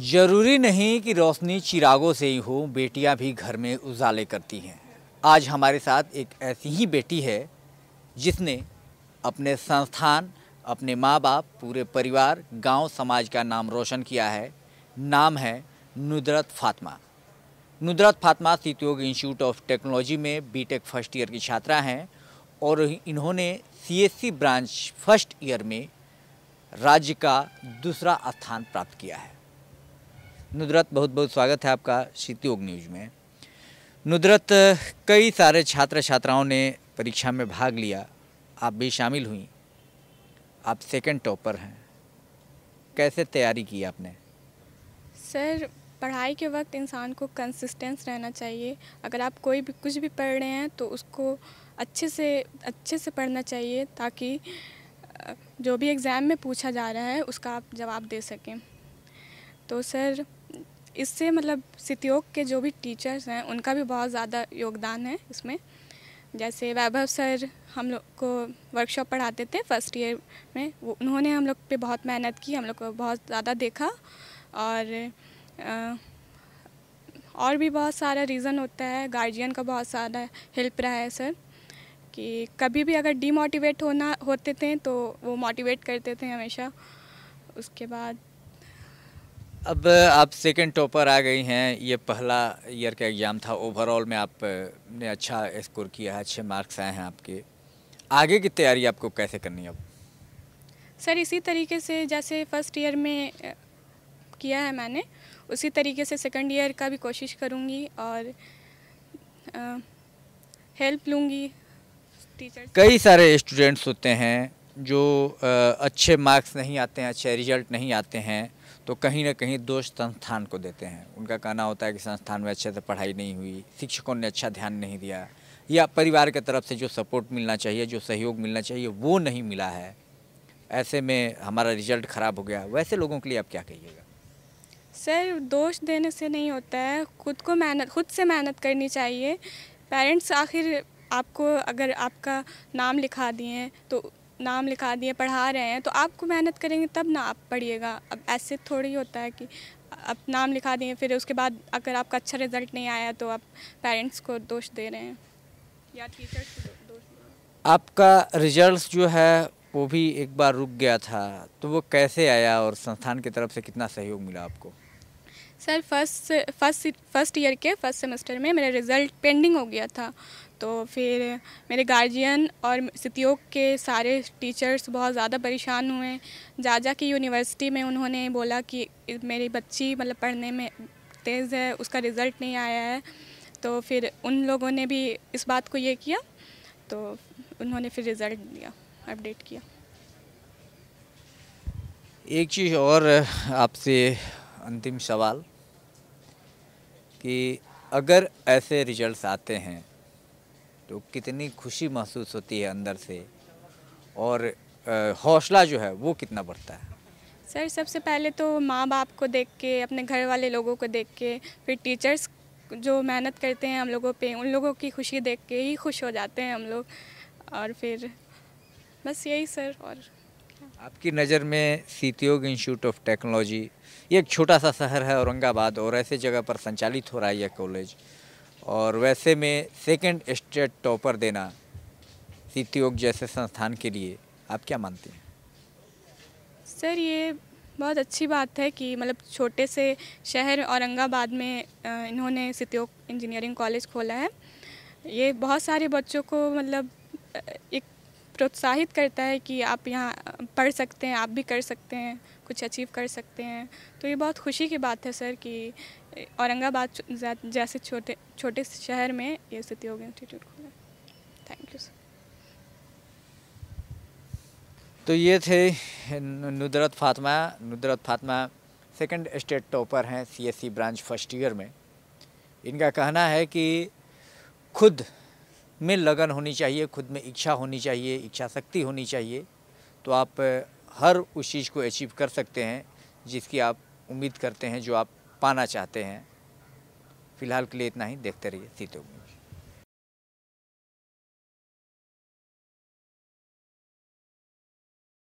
जरूरी नहीं कि रोशनी चिरागों से ही हो बेटियां भी घर में उजाले करती हैं आज हमारे साथ एक ऐसी ही बेटी है जिसने अपने संस्थान अपने माँ बाप पूरे परिवार गांव समाज का नाम रोशन किया है नाम है नुदरत फातमा नुदरत फातमा सीतयोग इंस्टीट्यूट ऑफ टेक्नोलॉजी में बीटेक फर्स्ट ईयर की छात्रा हैं और इन्होंने सीएससी ब्रांच फर्स्ट ईयर में राज्य का दूसरा स्थान प्राप्त किया है नुदरत बहुत बहुत स्वागत है आपका शीत योग न्यूज में नुदरत कई सारे छात्र छात्राओं ने परीक्षा में भाग लिया आप भी शामिल हुई आप सेकंड टॉपर हैं कैसे तैयारी की आपने सर पढ़ाई के वक्त इंसान को कंसिस्टेंस रहना चाहिए अगर आप कोई भी कुछ भी पढ़ रहे हैं तो उसको अच्छे से अच्छे से पढ़ना चाहिए ताकि जो भी एग्ज़ाम में पूछा जा रहा है उसका आप जवाब दे सकें तो सर इससे मतलब सितयोग के जो भी टीचर्स हैं उनका भी बहुत ज़्यादा योगदान है इसमें जैसे वैभव सर हम लोग को वर्कशॉप पढ़ाते थे फर्स्ट ईयर में वो उन्होंने हम लोग पे बहुत मेहनत की हम लोग को बहुत ज़्यादा देखा और आ, और भी बहुत सारा रीज़न होता है गार्जियन का बहुत सारा हेल्प रहा है सर कि कभी भी अगर डीमोटिवेट होना होते थे तो वो मोटिवेट करते थे हमेशा उसके बाद अब आप सेकंड टॉपर आ गई हैं ये पहला ईयर का एग्ज़ाम था ओवरऑल में आपने अच्छा स्कोर किया है अच्छे मार्क्स आए हैं आपके आगे की तैयारी आपको कैसे करनी है अब सर इसी तरीके से जैसे फर्स्ट ईयर में किया है मैंने उसी तरीके से सेकंड ईयर का भी कोशिश करूँगी और आ, हेल्प लूँगी कई सारे स्टूडेंट्स होते हैं जो आ, अच्छे मार्क्स नहीं आते हैं अच्छे रिजल्ट नहीं आते हैं तो कहीं ना कहीं दोष संस्थान को देते हैं उनका कहना होता है कि संस्थान में अच्छे से पढ़ाई नहीं हुई शिक्षकों ने अच्छा ध्यान नहीं दिया या परिवार के तरफ से जो सपोर्ट मिलना चाहिए जो सहयोग मिलना चाहिए वो नहीं मिला है ऐसे में हमारा रिजल्ट ख़राब हो गया वैसे लोगों के लिए आप क्या कहिएगा सर दोष देने से नहीं होता है खुद को मेहनत खुद से मेहनत करनी चाहिए पेरेंट्स आखिर आपको अगर आपका नाम लिखा दिए हैं तो नाम लिखा दिए पढ़ा रहे हैं तो आपको मेहनत करेंगे तब ना आप पढ़िएगा अब ऐसे थोड़ी होता है कि आप नाम लिखा दिए फिर उसके बाद अगर आपका अच्छा रिजल्ट नहीं आया तो आप पेरेंट्स को दोष दे रहे हैं या टीचर्स को दोष आपका रिजल्ट जो है वो भी एक बार रुक गया था तो वो कैसे आया और संस्थान की तरफ से कितना सहयोग मिला आपको sir first first first year के फर्स्ट सेमेस्टर में मेरा रिज़ल्ट पेंडिंग हो गया था तो फिर मेरे गार्जियन और सतयोग के सारे टीचर्स बहुत ज़्यादा परेशान हुए जा जा के यूनिवर्सिटी में उन्होंने बोला कि मेरी बच्ची मतलब पढ़ने में तेज़ है उसका रिज़ल्ट नहीं आया है तो फिर उन लोगों ने भी इस बात को ये किया तो उन्होंने फिर रिज़ल्ट दिया अपडेट किया एक चीज़ और आपसे अंतिम सवाल कि अगर ऐसे रिजल्ट्स आते हैं तो कितनी खुशी महसूस होती है अंदर से और हौसला जो है वो कितना बढ़ता है सर सबसे पहले तो माँ बाप को देख के अपने घर वाले लोगों को देख के फिर टीचर्स जो मेहनत करते हैं हम लोगों पे उन लोगों की खुशी देख के ही खुश हो जाते हैं हम लोग और फिर बस यही सर और आपकी नज़र में सीतियोग इंस्टीट्यूट ऑफ टेक्नोलॉजी ये एक छोटा सा शहर है औरंगाबाद और ऐसे जगह पर संचालित हो रहा है यह कॉलेज और वैसे में सेकंड स्टेट टॉपर देना सीतियोग जैसे संस्थान के लिए आप क्या मानते हैं सर ये बहुत अच्छी बात है कि मतलब छोटे से शहर औरंगाबाद में इन्होंने सीतियोग इंजीनियरिंग कॉलेज खोला है ये बहुत सारे बच्चों को मतलब एक प्रोत्साहित करता है कि आप यहाँ पढ़ सकते हैं आप भी कर सकते हैं कुछ अचीव कर सकते हैं तो ये बहुत खुशी की बात है सर कि औरंगाबाद जैसे छोटे छोटे शहर में ये हो गई इंस्टीट्यूट खुला थैंक यू सर तो ये थे Nudrat Fatima Nudrat Fatima second state topper हैं सीएससी ब्रांच फर्स्ट ईयर में इनका कहना है कि खुद में लगन होनी चाहिए खुद में इच्छा होनी चाहिए इच्छा शक्ति होनी चाहिए तो आप हर उस चीज़ को अचीव कर सकते हैं जिसकी आप उम्मीद करते हैं जो आप पाना चाहते हैं फिलहाल के लिए इतना ही देखते रहिए उम्मीद